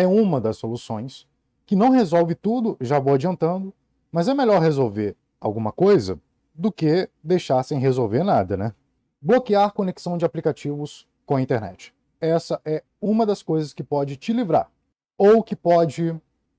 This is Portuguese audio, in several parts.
é uma das soluções, que não resolve tudo, já vou adiantando, mas é melhor resolver alguma coisa do que deixar sem resolver nada, né? Bloquear conexão de aplicativos com a internet. Essa é uma das coisas que pode te livrar, ou que pode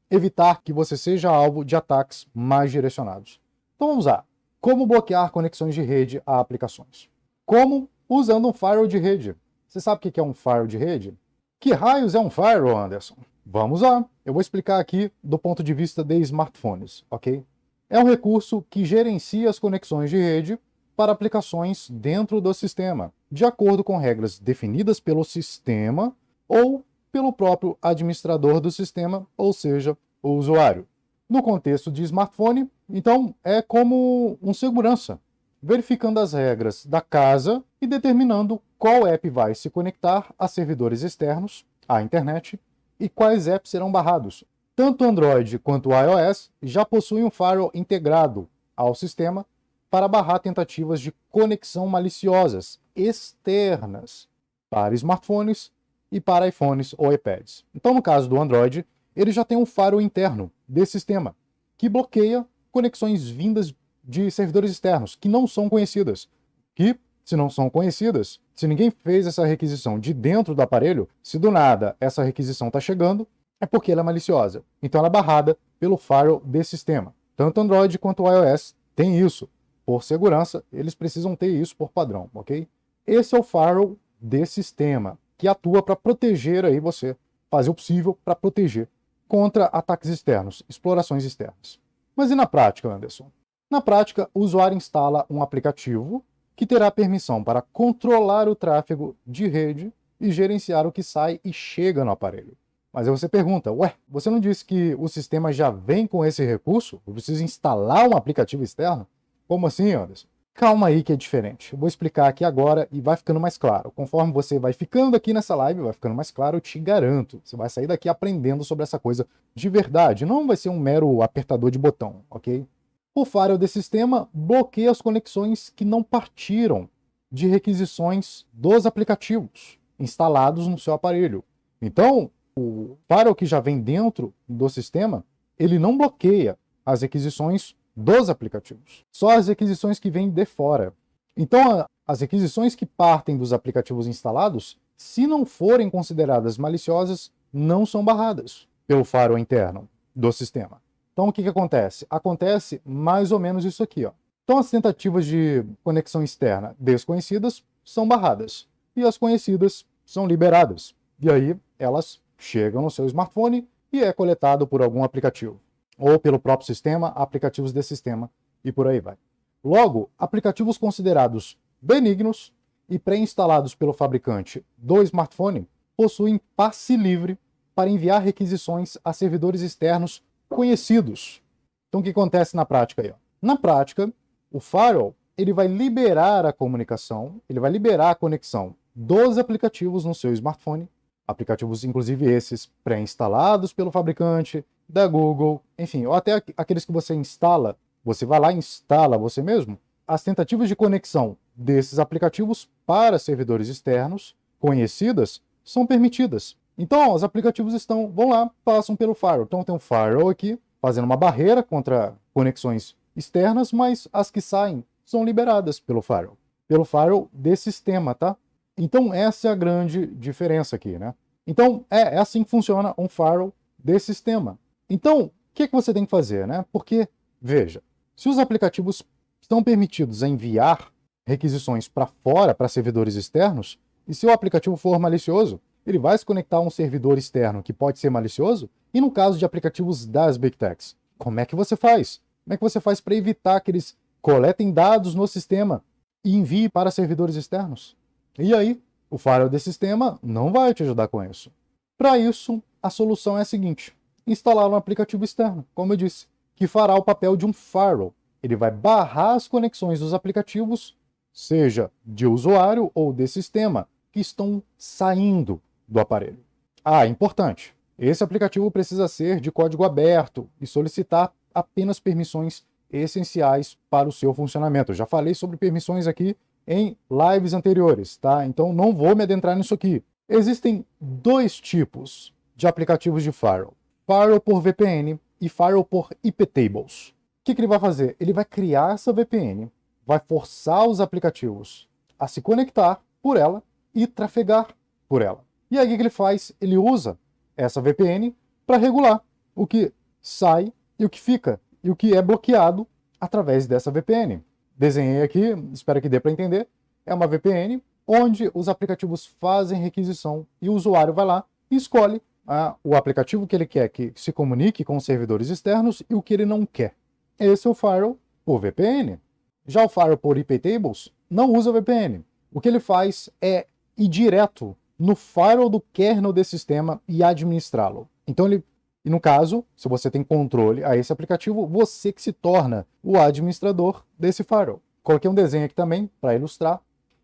evitar que você seja alvo de ataques mais direcionados. Então vamos lá. Como bloquear conexões de rede a aplicações? Como usando um firewall de rede. Você sabe o que é um firewall de rede? Que raios é um firewall, Anderson? Vamos lá! Eu vou explicar aqui do ponto de vista de smartphones, ok? É um recurso que gerencia as conexões de rede para aplicações dentro do sistema, de acordo com regras definidas pelo sistema ou pelo próprio administrador do sistema, ou seja, o usuário. No contexto de smartphone, então é como um segurança, verificando as regras da casa e determinando qual app vai se conectar a servidores externos, à internet, e quais apps serão barrados. Tanto Android quanto iOS já possuem um firewall integrado ao sistema para barrar tentativas de conexão maliciosas externas para smartphones e para iPhones ou iPads. Então, no caso do Android, ele já tem um firewall interno desse sistema que bloqueia conexões vindas de servidores externos que não são conhecidas, que se não são conhecidas, se ninguém fez essa requisição de dentro do aparelho, se do nada essa requisição está chegando, é porque ela é maliciosa. Então ela é barrada pelo firewall desse sistema. Tanto Android quanto iOS tem isso. Por segurança, eles precisam ter isso por padrão, ok? Esse é o firewall desse sistema, que atua para proteger aí você, fazer o possível para proteger contra ataques externos, explorações externas. Mas e na prática, Anderson? Na prática, o usuário instala um aplicativo que terá permissão para controlar o tráfego de rede e gerenciar o que sai e chega no aparelho. Mas aí você pergunta, ué, você não disse que o sistema já vem com esse recurso? Eu preciso instalar um aplicativo externo? Como assim, Anderson? Calma aí que é diferente. Eu vou explicar aqui agora e vai ficando mais claro. Conforme você vai ficando aqui nessa live, vai ficando mais claro, eu te garanto. Você vai sair daqui aprendendo sobre essa coisa de verdade. Não vai ser um mero apertador de botão, ok? O firewall desse sistema bloqueia as conexões que não partiram de requisições dos aplicativos instalados no seu aparelho. Então, o firewall que já vem dentro do sistema, ele não bloqueia as requisições dos aplicativos, só as requisições que vêm de fora. Então, as requisições que partem dos aplicativos instalados, se não forem consideradas maliciosas, não são barradas pelo firewall interno do sistema. Então, o que, que acontece? Acontece mais ou menos isso aqui. Ó. Então, as tentativas de conexão externa desconhecidas são barradas e as conhecidas são liberadas. E aí, elas chegam no seu smartphone e é coletado por algum aplicativo, ou pelo próprio sistema, aplicativos desse sistema e por aí vai. Logo, aplicativos considerados benignos e pré-instalados pelo fabricante do smartphone possuem passe livre para enviar requisições a servidores externos conhecidos. Então, o que acontece na prática aí? Ó? Na prática, o firewall ele vai liberar a comunicação, ele vai liberar a conexão dos aplicativos no seu smartphone, aplicativos inclusive esses pré-instalados pelo fabricante, da Google, enfim, ou até aqueles que você instala, você vai lá e instala você mesmo, as tentativas de conexão desses aplicativos para servidores externos conhecidas são permitidas. Então, os aplicativos estão, vão lá, passam pelo firewall. Então, tem um firewall aqui, fazendo uma barreira contra conexões externas, mas as que saem são liberadas pelo firewall, pelo firewall de sistema, tá? Então, essa é a grande diferença aqui, né? Então, é, é assim que funciona um firewall de sistema. Então, o que, que você tem que fazer, né? Porque, veja, se os aplicativos estão permitidos a enviar requisições para fora, para servidores externos, e se o aplicativo for malicioso, ele vai se conectar a um servidor externo que pode ser malicioso? E no caso de aplicativos das Big Techs, como é que você faz? Como é que você faz para evitar que eles coletem dados no sistema e enviem para servidores externos? E aí, o firewall desse sistema não vai te ajudar com isso. Para isso, a solução é a seguinte: instalar um aplicativo externo, como eu disse, que fará o papel de um firewall. Ele vai barrar as conexões dos aplicativos, seja de usuário ou de sistema, que estão saindo do aparelho. Ah, importante. Esse aplicativo precisa ser de código aberto e solicitar apenas permissões essenciais para o seu funcionamento. Eu já falei sobre permissões aqui em lives anteriores, tá? Então não vou me adentrar nisso aqui. Existem dois tipos de aplicativos de firewall: firewall por VPN e firewall por IP tables. O que, que ele vai fazer? Ele vai criar essa VPN, vai forçar os aplicativos a se conectar por ela e trafegar por ela. E aí o que ele faz? Ele usa essa VPN para regular o que sai e o que fica e o que é bloqueado através dessa VPN. Desenhei aqui, espero que dê para entender. É uma VPN onde os aplicativos fazem requisição e o usuário vai lá e escolhe ah, o aplicativo que ele quer que se comunique com servidores externos e o que ele não quer. Esse é o firewall por VPN. Já o firewall por IP Tables não usa VPN. O que ele faz é ir direto no firewall do kernel desse sistema e administrá-lo. Então ele, e no caso, se você tem controle a esse aplicativo, você que se torna o administrador desse firewall. Coloquei um desenho aqui também para ilustrar.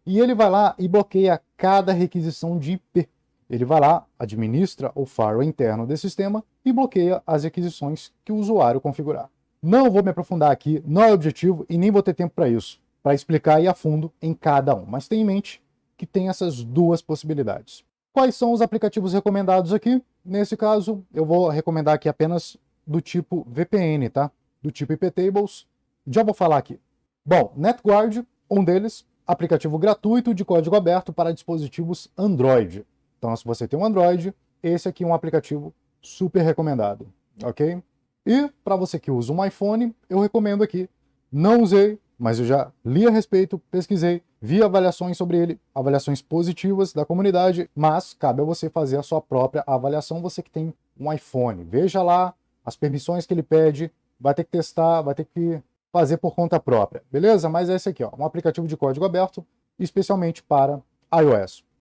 E ele vai lá e bloqueia cada requisição de IP. Ele vai lá, administra o firewall interno desse sistema e bloqueia as requisições que o usuário configurar. Não vou me aprofundar aqui, não é objetivo e nem vou ter tempo para isso, para explicar aí a fundo em cada um, mas tenha em mente que tem essas duas possibilidades. Quais são os aplicativos recomendados aqui? Nesse caso, eu vou recomendar aqui apenas do tipo VPN, tá? Do tipo IPTables. Já vou falar aqui. Bom, NetGuard, um deles, aplicativo gratuito de código aberto para dispositivos Android. Então, se você tem um Android, esse aqui é um aplicativo super recomendado, ok? E para você que usa um iPhone, eu recomendo aqui. Não usei, mas eu já li a respeito, pesquisei, vi avaliações sobre ele, avaliações positivas da comunidade, mas cabe a você fazer a sua própria avaliação, você que tem um iPhone. Veja lá as permissões que ele pede, vai ter que testar, vai ter que fazer por conta própria, beleza? Mas é esse aqui, ó, um aplicativo de código aberto, especialmente para iOS.